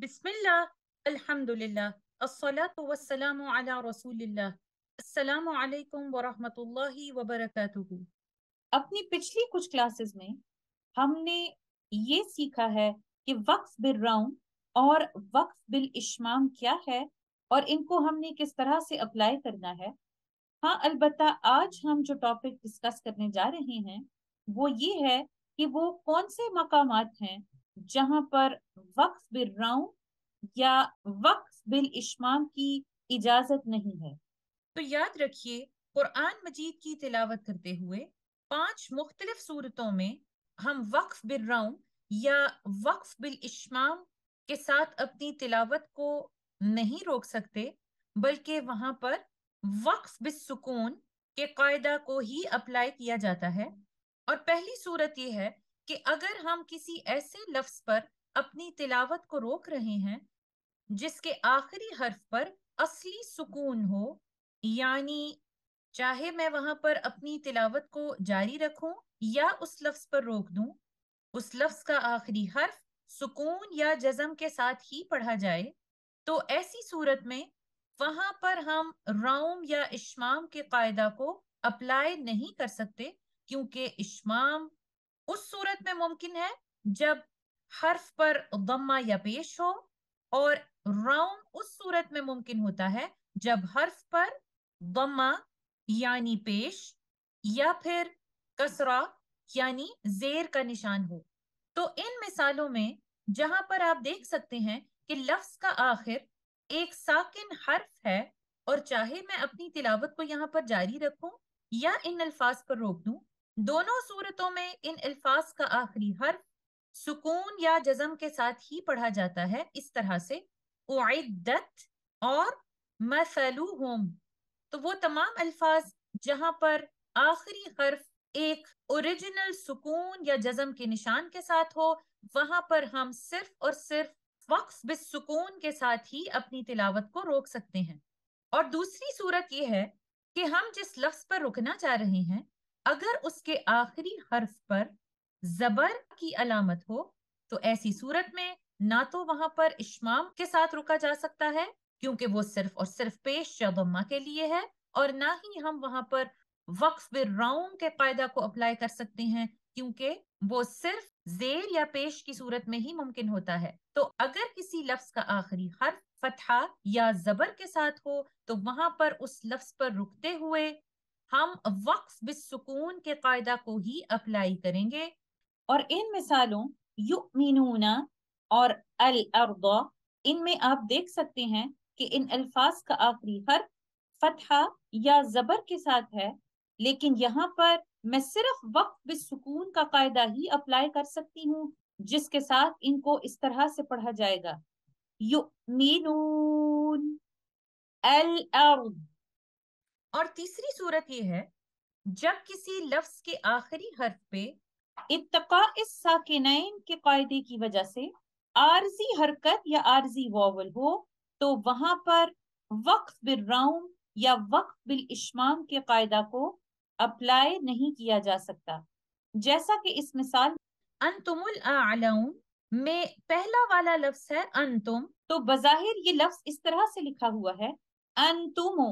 Bismillah, Alhamdulillah, Assalatu wassalamu ala Rasulillah, Assalamu alaikum wa rahmatullahi wa barakatuhu. अपनी पिछली कुछ classes में हमने ये सीखा है कि वक्फ बिल राउंड और वक्फ बिल इश्माम क्या है और इनको हमने किस तरह से अप्लाई करना है हाँ अलबत् आज हम जो टॉपिक डिस्कस करने जा रहे हैं वो ये है कि वो कौन से मकाम हैं जहां पर वक्फ बिल राउ या वक्फ बिल इश्माम की इजाजत नहीं है तो याद रखिए कुरान मजीद की तिलावत करते हुए पांच मुख्तलिफ सूरतों में हम वक्फ बिल राउ या वक्फ बिल इश्माम के साथ अपनी तिलावत को नहीं रोक सकते बल्कि वहां पर वक्फ बिल सुकून के कायदा को ही अप्लाई किया जाता है और पहली सूरत यह है कि अगर हम किसी ऐसे लफ्ज पर अपनी तिलावत को रोक रहे हैं जिसके आखिरी हर्फ पर असली सुकून हो यानी चाहे मैं वहां पर अपनी तिलावत को जारी रखूं या उस लफ्ज पर रोक दूं उस लफ्ज का आखिरी हर्फ सुकून या जजम के साथ ही पढ़ा जाए तो ऐसी सूरत में वहां पर हम राउम या इश्माम के कायदा को अप्लाई नहीं कर सकते क्योंकि इश्माम उस सूरत में मुमकिन है जब हर्फ पर दम्मा या पेश हो और राउम उस सूरत में मुमकिन होता है जब हर्फ पर दम्मा यानी पेश या फिर कसरा यानी जेर का निशान हो तो इन मिसालों में जहां पर आप देख सकते हैं कि लफ्ज का आखिर एक साकिन हर्फ है और चाहे मैं अपनी तिलावत को यहाँ पर जारी रखूं या इन अल्फाज पर रोक दूं दोनों सूरतों में इन अल्फाज का आखिरी हर्फ सुकून या जजम के साथ ही पढ़ा जाता है इस तरह से उद्दत और मसलूहम तो वो तमाम अल्फाज जहां पर आखिरी हर्फ एक ओरिजिनल सुकून या जजम के निशान के साथ हो वहां पर हम सिर्फ और सिर्फ वक्फ बिस सुकून के साथ ही अपनी तिलावत को रोक सकते हैं और दूसरी सूरत यह है कि हम जिस लफ्ज पर रुकना चाह रहे हैं अगर उसके आखिरी हर्फ पर जबर की अलामत हो तो ऐसी सूरत में ना तो वहां पर इश्माम के साथ रुका जा सकता है क्योंकि वो सिर्फ और सिर्फ पेश या गम्मा के लिए है और ना ही हम वहां पर वक्फ राउम के कायदा को अप्लाई कर सकते हैं क्योंकि वो सिर्फ जेर या पेश की सूरत में ही मुमकिन होता है तो अगर किसी लफ्ज का आखिरी हर्फ फतहा या जबर के साथ हो तो वहां पर उस लफ्ज पर रुकते हुए हम वक्फ सुकून के कायदा को ही अप्लाई करेंगे और इन मिसालों युमिनूना और अल अर्दा इनमें आप देख सकते हैं कि इन अल्फाज का आखिरी हर फतहा या जबर के साथ है लेकिन यहाँ पर मैं सिर्फ वक्त सुकून का कायदा ही अप्लाई कर सकती हूँ जिसके साथ इनको इस तरह से पढ़ा जाएगा युमिनून अल अर्द और तीसरी सूरत यह है जब किसी लफ्ज के आखिरी हर्फ पे इतका इस साकिनैन के कायदे की वजह से आरजी हरकत या आरजी वॉवल हो तो वहां पर वक्फ बिल राउम या वक्फ बिल इश्माम के कायदा को अप्लाई नहीं किया जा सकता जैसा कि इस मिसाल अंतुमुल आलाउन में पहला वाला लफ्ज है अंतुम तो बजाहिर ये लफ्ज इस तरह से लिखा हुआ है अंतुमो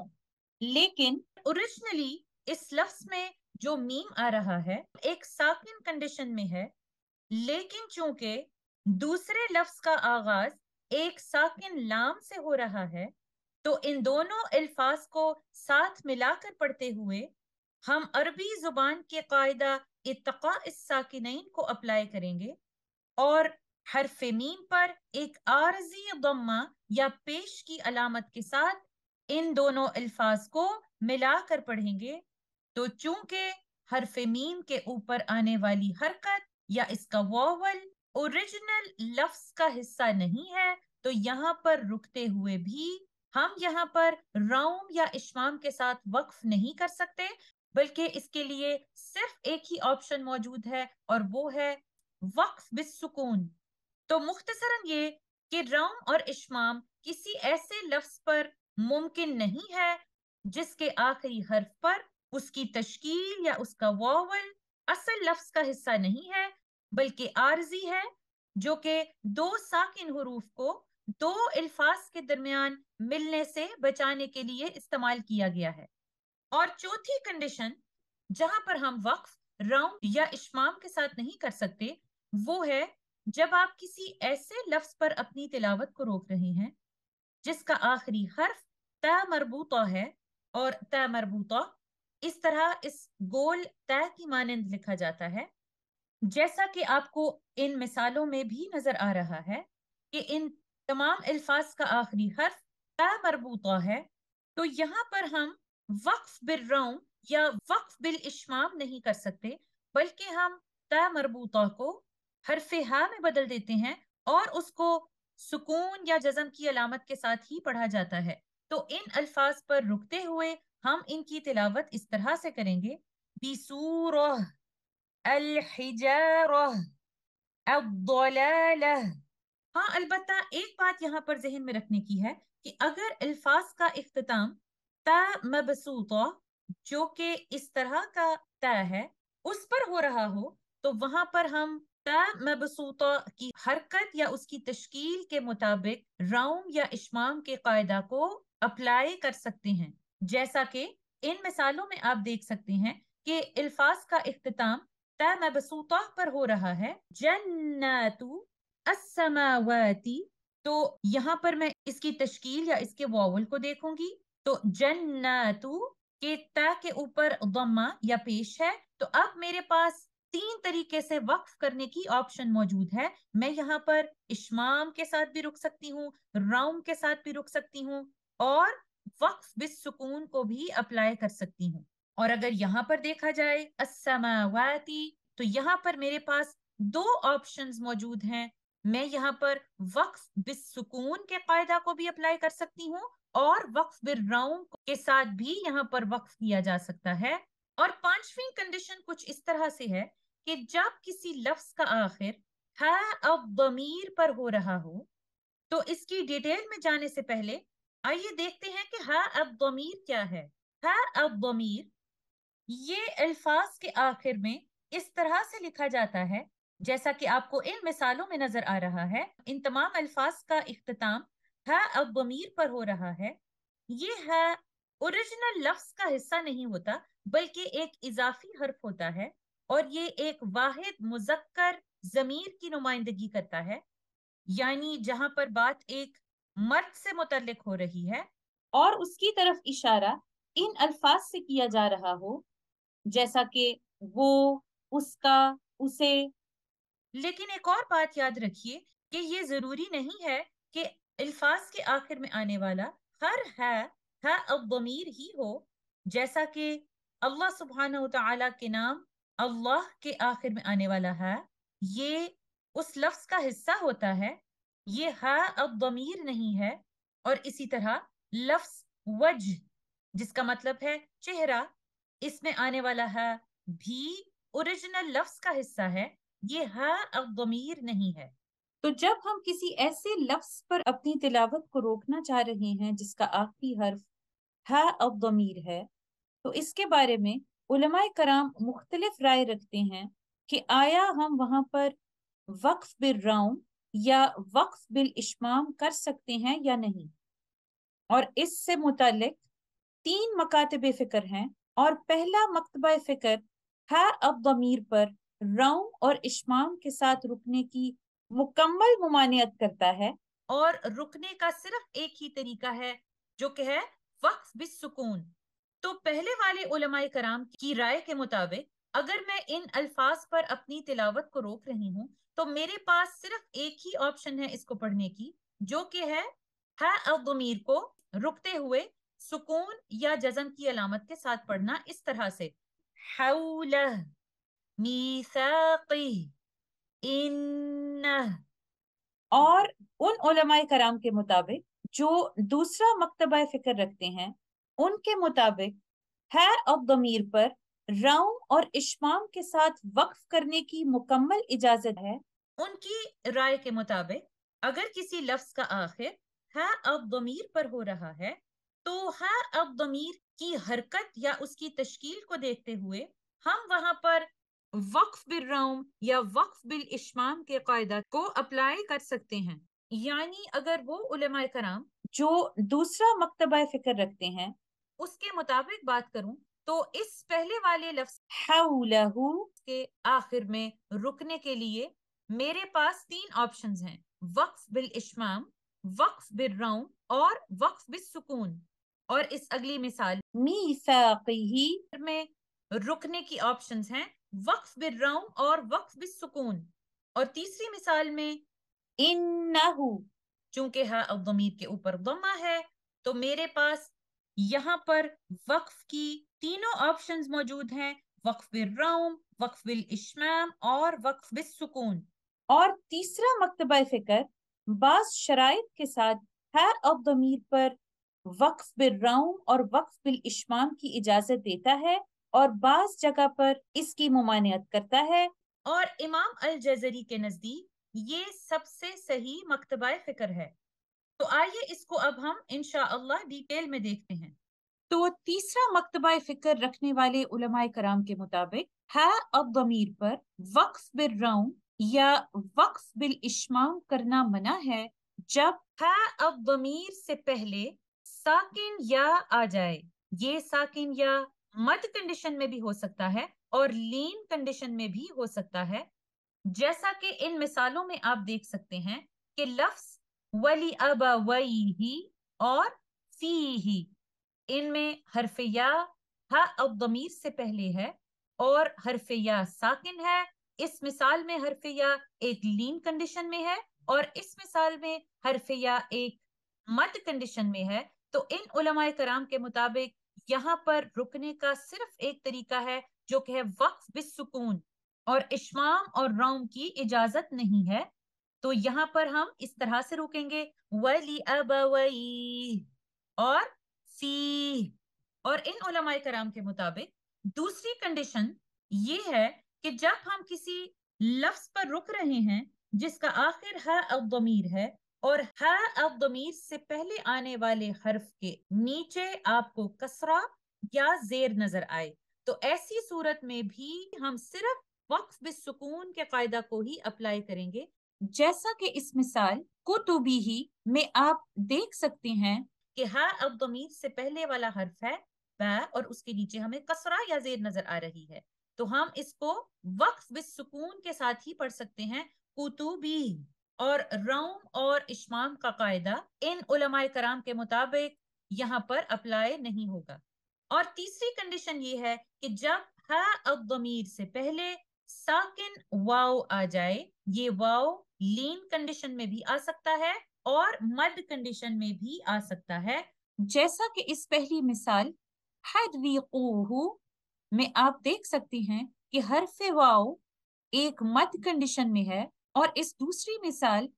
लेकिन ओरिजिनली इस लफ्स में जो मीम आ रहा है एक साकिन कंडीशन में है लेकिन चूंकि दूसरे लफ्ज का आगाज एक साकिन लाम से हो रहा है तो इन दोनों अल्फाज को साथ मिलाकर पढ़ते हुए हम अरबी जुबान के कायदा इतका साकिन को अप्लाई करेंगे और हर मीम पर एक आरजी गम्मा या पेश की अलामत के साथ इन दोनों अल्फाज को मिलाकर पढ़ेंगे तो चूंकि हरफ मीम के ऊपर आने वाली हरकत या इसका वॉवल ओरिजिनल लफ्स का हिस्सा नहीं है तो यहाँ पर रुकते हुए भी हम यहाँ पर राउम या इश्माम के साथ वक्फ नहीं कर सकते बल्कि इसके लिए सिर्फ एक ही ऑप्शन मौजूद है और वो है वक्फ बिसुकून तो मुख्तसरन ये कि राउम और इश्माम किसी ऐसे लफ्ज पर मुमकिन नहीं है जिसके आखिरी हर्फ पर उसकी तश्कील या उसका वॉवल असल लफ्ज का हिस्सा नहीं है बल्कि आरजी है जो कि दो साकिन हरूफ को दो अल्फाज के दरमियान मिलने से बचाने के लिए इस्तेमाल किया गया है और चौथी कंडीशन जहां पर हम वक्फ राउंड या इश्माम के साथ नहीं कर सकते वो है जब आप किसी ऐसे लफ्ज पर अपनी तिलावत को रोक रहे हैं जिसका आखिरी हर्फ त मरबूता है और त मरबूता इस तरह इस गोल तय की मानंद लिखा जाता है जैसा कि आपको इन मिसालों में भी नजर आ रहा है कि इन तमाम अल्फाज का आखिरी हर्फ त मरबूता है तो यहाँ पर हम वक्फ रौम या वक्फ बिल इश्माम नहीं कर सकते बल्कि हम त मरबूता को हरफ हा में बदल देते हैं और उसको सुकून या जज्म की अलामत के साथ ही पढ़ा जाता है तो इन अल्फाज पर रुकते हुए हम इनकी तिलावत इस तरह से करेंगे हाँ अलबत् एक बात यहाँ पर जहन में रखने की है कि अगर अल्फाज का अख्ताम ता मबसूत जो कि इस तरह का तय है उस पर हो रहा हो तो वहां पर हम मबसूता की हरकत या उसकी तश्कील के मुताबिक राउम या इश्माम के कायदा को अप्लाई कर सकते हैं जैसा कि इन मिसालों में आप देख सकते हैं कि अल्फाज का अख्ताम त मबसूता पर हो रहा है जन्नतु असमावती तो यहाँ पर मैं इसकी तश्कील या इसके वॉवल को देखूंगी तो जन्नतु के त के ऊपर गम्मा या पेश है तो अब मेरे पास तीन तरीके से वक्फ करने की ऑप्शन मौजूद है मैं यहाँ पर इश्माम के साथ भी रुक सकती हूँ राउम के साथ भी रुक सकती हूँ और वक्फ बिस सुकून को भी अप्लाई कर सकती हूँ और अगर यहाँ पर देखा जाए असमावाती तो यहाँ पर मेरे पास दो ऑप्शंस मौजूद हैं मैं यहाँ पर वक्फ बिस सुकून के कायदा को भी अप्लाई कर सकती हूँ और वक्फ बिर राउम के साथ भी यहाँ पर वक्फ किया जा सकता है और पांचवी कंडीशन कुछ इस तरह से है कि जब किसी लफ्ज का आखिर है अब बमीर पर हो रहा हो तो इसकी डिटेल में जाने से पहले आइए देखते हैं कि हा अब बमीर क्या है हा अब बमीर ये अल्फाज के आखिर में इस तरह से लिखा जाता है जैसा कि आपको इन मिसालों में नजर आ रहा है इन तमाम अल्फाज का अख्ताम है अब बमीर पर हो रहा है ये है ओरिजिनल लफ्ज का हिस्सा नहीं होता बल्कि एक इजाफी हर्फ होता है और ये एक वाहिद मुजक्कर जमीर की नुमाइंदगी करता है यानी जहां पर बात एक मर्द से मुतलक हो रही है और उसकी तरफ इशारा इन अल्फाज से किया जा रहा हो जैसा कि वो उसका उसे लेकिन एक और बात याद रखिए कि ये जरूरी नहीं है कि अल्फाज के आखिर में आने वाला हर है है अब ही हो जैसा कि अल्लाह सुबहाना के नाम अल्लाह के आखिर में आने वाला है ये उस लफ्ज का हिस्सा होता है ये हा अब दमीर नहीं है और इसी तरह लफ्स वज जिसका मतलब है चेहरा इसमें आने वाला है भी ओरिजिनल लफ्ज का हिस्सा है ये हा अब दमीर नहीं है तो जब हम किसी ऐसे लफ्ज पर अपनी तिलावत को रोकना चाह रहे हैं जिसका आखिरी हर्फ हा अब दमीर है तो इसके बारे में उलमाए कराम मुख्तलिफ राय रखते हैं कि आया हम वहाँ पर वक्फ बिल राउम या वक्फ बिल इशमाम कर सकते हैं या नहीं और इससे मुतलक तीन मकातब फ़िक्र हैं और पहला मकतबा फ़िक्र है अब दमीर पर राउम और इशमाम के साथ रुकने की मुकम्मल ममानियत करता है और रुकने का सिर्फ एक ही तरीका है जो कि है वक्फ बिल सुकून तो पहले वाले उलमाए कराम की राय के मुताबिक अगर मैं इन अल्फाज पर अपनी तिलावत को रोक रही हूँ तो मेरे पास सिर्फ एक ही ऑप्शन है इसको पढ़ने की जो कि है हमीर को रुकते हुए सुकून या जजम की अलामत के साथ पढ़ना इस तरह से और उन कराम के मुताबिक जो दूसरा मकतबा फिक्र रखते हैं उनके मुताबिक है अब दमीर पर राउम और इश्माम के साथ वक्फ करने की मुकम्मल इजाजत है उनकी राय के मुताबिक अगर किसी लफ्ज का आखिर है अब दमीर पर हो रहा है तो है अब दमीर की हरकत या उसकी तश्कील को देखते हुए हम वहां पर वक्फ बिल राउम या वक्फ बिल इश्माम के कायदा को अप्लाई कर सकते हैं यानी अगर वो उलमा कराम जो दूसरा मकतबा फिक्र रखते हैं उसके मुताबिक बात करूं तो इस पहले वाले लफ्ज हऊ के आखिर में रुकने के लिए मेरे पास तीन ऑप्शन हैं वक्फ बिल इश्माम वक्फ बिल राउन और वक्फ बिल सुकून और इस अगली मिसाल मीफाकी में रुकने की ऑप्शन हैं वक्फ बिल राउन और वक्फ बिल सुकून और तीसरी मिसाल में इन चूंकि हा अबमीर के ऊपर दमा है तो मेरे पास यहाँ पर वक्फ की तीनों ऑप्शन मौजूद हैं वक्फ बिलराउम वक्फ बिल इश्माम और वक्फ बिल सुकून और तीसरा मकतबा फिक्र बास शराइत के साथ हर और दमीर पर वक्फ बिलराउम और वक्फ बिल इश्माम की इजाजत देता है और बास जगह पर इसकी ममानियत करता है और इमाम अल जजरी के नजदीक ये सबसे सही मकतबा फिक्र है तो आइए इसको अब हम इनशा डिटेल में देखते हैं तो तीसरा मकतबा फिक्र रखने वाले उलमाए कराम के मुताबिक है अब गमीर पर वक्फ बिल रौम या वक्फ बिल इश्माम करना मना है जब है अब गमीर से पहले साकिन या आ जाए ये साकिन या मद कंडीशन में भी हो सकता है और लीन कंडीशन में भी हो सकता है जैसा कि इन मिसालों में आप देख सकते हैं कि लफ्स वली अब वही और फी ही इनमें हरफ या हा अब दमीर से पहले है और हरफ या साकिन है इस मिसाल में हरफ या एक लीन कंडीशन में है और इस मिसाल में हरफ या एक मद कंडीशन में है तो इन उलमाए कराम के मुताबिक यहाँ पर रुकने का सिर्फ एक तरीका है जो कि है वक्फ बिस सुकून और इश्माम और रौम की इजाजत नहीं है तो यहां पर हम इस तरह से रुकेंगे वली अबवई और सी और इन उलमाई कराम के मुताबिक दूसरी कंडीशन ये है कि जब हम किसी लफ्ज पर रुक रहे हैं जिसका आखिर हा अबमीर है और हा अबमीर से पहले आने वाले हर्फ के नीचे आपको कसरा या जेर नजर आए तो ऐसी सूरत में भी हम सिर्फ वक्फ बिसकून के कायदा को ही अप्लाई करेंगे जैसा कि इस मिसाल कुतुबी तो ही में आप देख सकते हैं कि हा अब दमीर तो से पहले वाला हर्फ है बा और उसके नीचे हमें कसरा या जेर नजर आ रही है तो हम इसको वक्फ बिस सुकून के साथ ही पढ़ सकते हैं कुतुबी और रौम और इश्माम का कायदा इन उलमाए कराम के मुताबिक यहाँ पर अप्लाई नहीं होगा और तीसरी कंडीशन ये है कि जब हा अब दमीर तो से पहले साकिन वाव आ जाए ये वाव लीन कंडीशन में भी आ सकता है और मद कंडीशन में भी आ सकता है जैसा कि इस पहली मिसाल में आप देख सकती हैं कि हरफ वाव एक मद कंडीशन में है और इस दूसरी मिसाल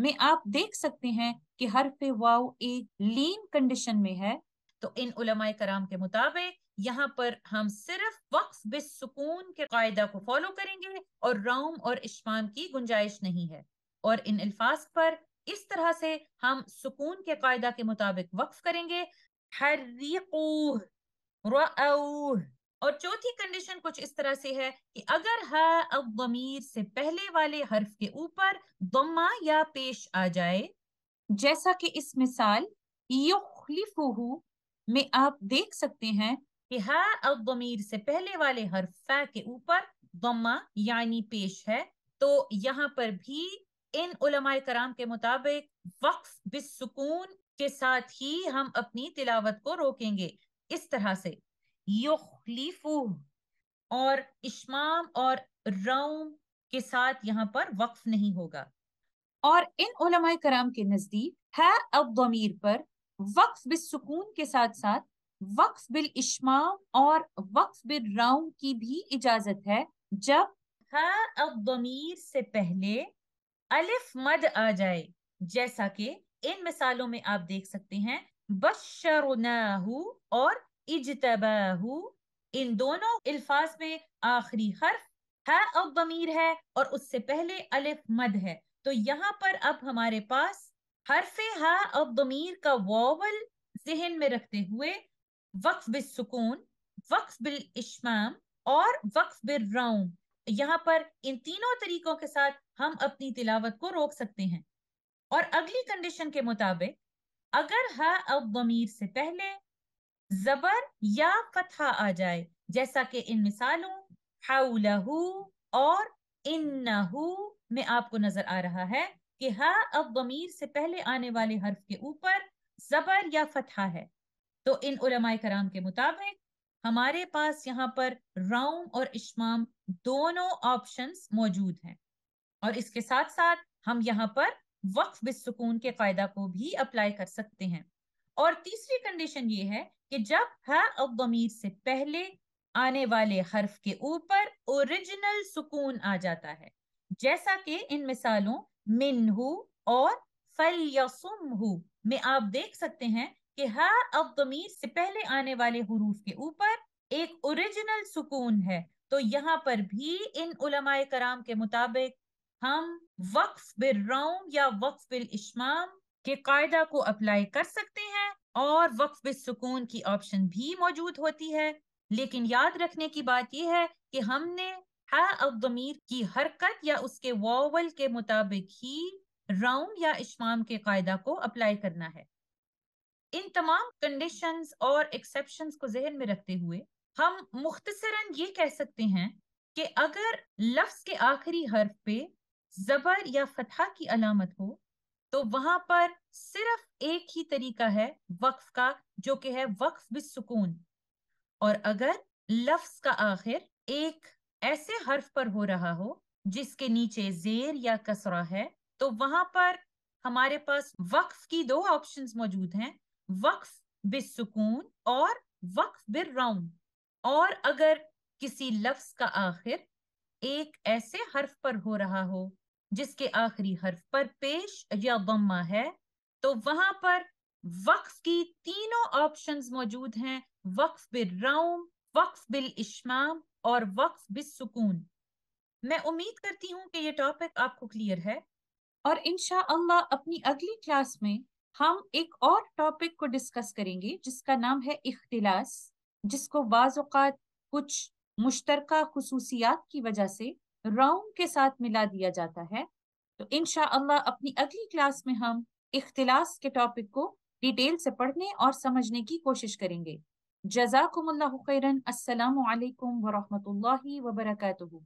में आप देख सकते हैं कि हरफ वाव एक लीन कंडीशन में है तो इन उलमाए कराम के मुताबिक यहाँ पर हम सिर्फ वक्स सुकून के कायदा को फॉलो करेंगे और राम और इश्माम की गुंजाइश नहीं है और इन अल्फाज पर इस तरह से हम सुकून के कायदा के मुताबिक वक्फ करेंगे और चौथी कंडीशन कुछ इस तरह से है कि अगर हमीर से पहले वाले हर्फ के ऊपर दम्मा या पेश आ जाए जैसा कि इस मिसाल में आप देख सकते हैं कि हा अब दमीर से पहले वाले हर फै के ऊपर दम्मा यानी पेश है तो यहाँ पर भी इन उलमाए कराम के मुताबिक वक्फ सुकून के साथ ही हम अपनी तिलावत को रोकेंगे इस तरह से युखलीफू और इश्माम और रौम के साथ यहाँ पर वक्फ नहीं होगा और इन उलमाए कराम के नजदीक है अब दमीर पर वक्फ सुकून के साथ साथ वक्फ बिल इश्माम और वक्फ बिल राउ की भी इजाजत है जब हा दमीर से पहले अलिफ मद आ जाए जैसा कि इन मिसालों में आप देख सकते हैं बशरनाहू और इजतबाहू इन दोनों अल्फाज में आखिरी हर्फ है अब दमीर है और उससे पहले अलिफ मद है तो यहाँ पर अब हमारे पास हरफ हा अब दमीर का वॉवल जहन में रखते हुए वक्फ बिल सुकून वक्फ बिल इश्माम और वक्फ बिल राउम यहाँ पर इन तीनों तरीकों के साथ हम अपनी तिलावत को रोक सकते हैं और अगली कंडीशन के मुताबिक अगर हा अब गमीर से पहले जबर या फथा आ जाए जैसा कि इन मिसालों हाउलहू और इन्नहू में आपको नजर आ रहा है कि हा अब गमीर से पहले आने वाले हर्फ के ऊपर जबर या फथा है तो इन उलमाए कराम के मुताबिक हमारे पास यहाँ पर राउम और इश्माम दोनों ऑप्शंस मौजूद हैं और इसके साथ साथ हम यहाँ पर वक्फ बिसकून के फायदा को भी अप्लाई कर सकते हैं और तीसरी कंडीशन ये है कि जब है और दमीर से पहले आने वाले हर्फ के ऊपर ओरिजिनल सुकून आ जाता है जैसा कि इन मिसालों मिनहू और फल यसुमहू में आप देख सकते हैं कि हा अब दमीर से पहले आने वाले हरूफ के ऊपर एक ओरिजिनल सुकून है तो यहाँ पर भी इन उलमाए कराम के मुताबिक हम वक्फ बिलरौम या वक्फ बिल इश्माम के कायदा को अप्लाई कर सकते हैं और वक्फ बिल सुकून की ऑप्शन भी मौजूद होती है लेकिन याद रखने की बात यह है कि हमने हमीर की हरकत या उसके वॉवल के मुताबिक ही राउंड या इश्माम के कायदा को अप्लाई करना है इन तमाम कंडीशन और एक्सेप्शन को जहन में रखते हुए हम मुख्तसरन ये कह सकते हैं कि अगर लफ्ज के आखिरी हर्फ पे जबर या फतहा की अलामत हो तो वहां पर सिर्फ एक ही तरीका है वक्फ का जो कि है वक्फ सुकून और अगर लफ्ज का आखिर एक ऐसे हर्फ पर हो रहा हो जिसके नीचे जेर या कसरा है तो वहां पर हमारे पास वक्फ की दो ऑप्शंस मौजूद हैं वक्फ बिसुकून और वक्फ बिर बिराउन और अगर किसी लफ्ज का आखिर एक ऐसे हर्फ पर हो रहा हो जिसके आखिरी हर्फ पर पेश या गम्मा है तो वहां पर वक्फ की तीनों ऑप्शंस मौजूद हैं वक्फ बिर बिराउम वक्फ बिल इश्माम और वक्फ बिसुकून मैं उम्मीद करती हूँ कि ये टॉपिक आपको क्लियर है और इनशा अपनी अगली क्लास में हम एक और टॉपिक को डिस्कस करेंगे जिसका नाम है इख्तिलास जिसको बाज़ात कुछ मुश्तर खसूसियात की वजह से राउंड के साथ मिला दिया जाता है तो इन अपनी अगली क्लास में हम इख्तिलास के टॉपिक को डिटेल से पढ़ने और समझने की कोशिश करेंगे जजाकुमल खैरन असलकम वरहमल वबरकू